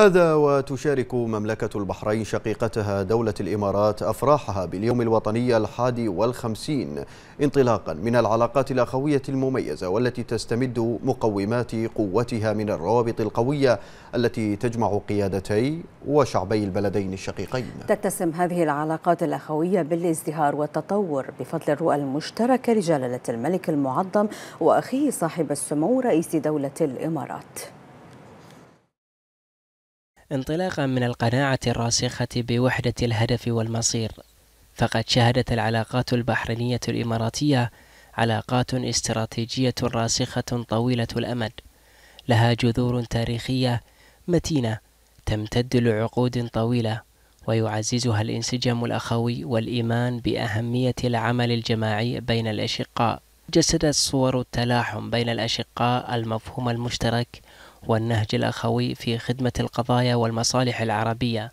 هذا وتشارك مملكة البحرين شقيقتها دولة الإمارات أفراحها باليوم الوطني الحادي والخمسين انطلاقا من العلاقات الأخوية المميزة والتي تستمد مقومات قوتها من الروابط القوية التي تجمع قيادتي وشعبي البلدين الشقيقين تتسم هذه العلاقات الأخوية بالازدهار والتطور بفضل الرؤى المشتركة لجلالة الملك المعظم وأخيه صاحب السمو رئيس دولة الإمارات انطلاقا من القناعة الراسخة بوحدة الهدف والمصير فقد شهدت العلاقات البحرينية الإماراتية علاقات استراتيجية راسخة طويلة الأمد لها جذور تاريخية متينة تمتد لعقود طويلة ويعززها الانسجام الأخوي والإيمان بأهمية العمل الجماعي بين الأشقاء جسدت صور التلاحم بين الأشقاء المفهوم المشترك والنهج الأخوي في خدمة القضايا والمصالح العربية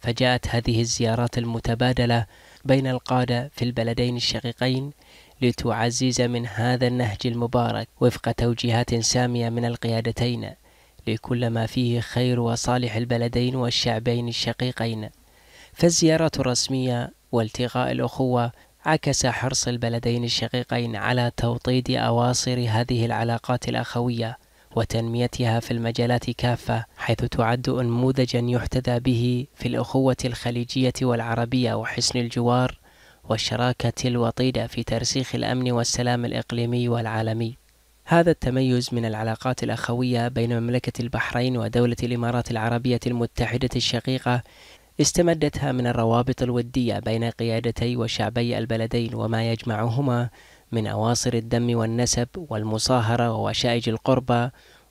فجاءت هذه الزيارات المتبادلة بين القادة في البلدين الشقيقين لتعزز من هذا النهج المبارك وفق توجيهات سامية من القيادتين لكل ما فيه خير وصالح البلدين والشعبين الشقيقين فالزيارات الرسمية والتقاء الأخوة عكس حرص البلدين الشقيقين على توطيد أواصر هذه العلاقات الأخوية وتنميتها في المجالات كافة حيث تعد أنموذجا يحتذى به في الأخوة الخليجية والعربية وحسن الجوار والشراكة الوطيدة في ترسيخ الأمن والسلام الإقليمي والعالمي. هذا التميز من العلاقات الأخوية بين مملكة البحرين ودولة الإمارات العربية المتحدة الشقيقة استمدتها من الروابط الودية بين قيادتي وشعبي البلدين وما يجمعهما من أواصر الدم والنسب والمصاهرة ووشائج القربة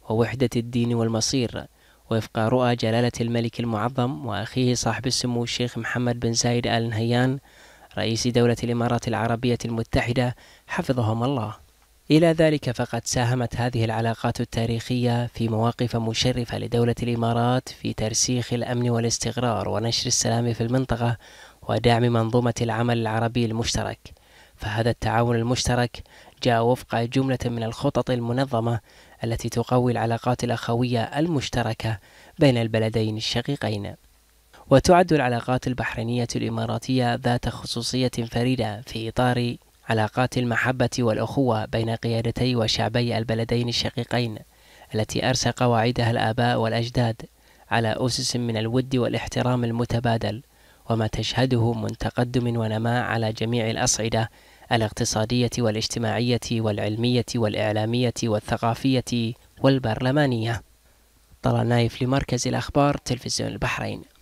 ووحدة الدين والمصير وفق رؤى جلالة الملك المعظم وأخيه صاحب السمو الشيخ محمد بن زايد آل نهيان رئيس دولة الإمارات العربية المتحدة حفظهم الله إلى ذلك فقد ساهمت هذه العلاقات التاريخية في مواقف مشرفة لدولة الإمارات في ترسيخ الأمن والاستقرار ونشر السلام في المنطقة ودعم منظومة العمل العربي المشترك فهذا التعاون المشترك جاء وفق جملة من الخطط المنظمة التي تقوي العلاقات الأخوية المشتركة بين البلدين الشقيقين وتعد العلاقات البحرينية الإماراتية ذات خصوصية فريدة في إطار علاقات المحبة والأخوة بين قيادتي وشعبي البلدين الشقيقين التي أرسى قواعدها الآباء والأجداد على أسس من الود والاحترام المتبادل وما تشهده من تقدم ونماء على جميع الأصعدة الاقتصادية والاجتماعية والعلمية والإعلامية والثقافية والبرلمانية طلال نايف لمركز الأخبار تلفزيون البحرين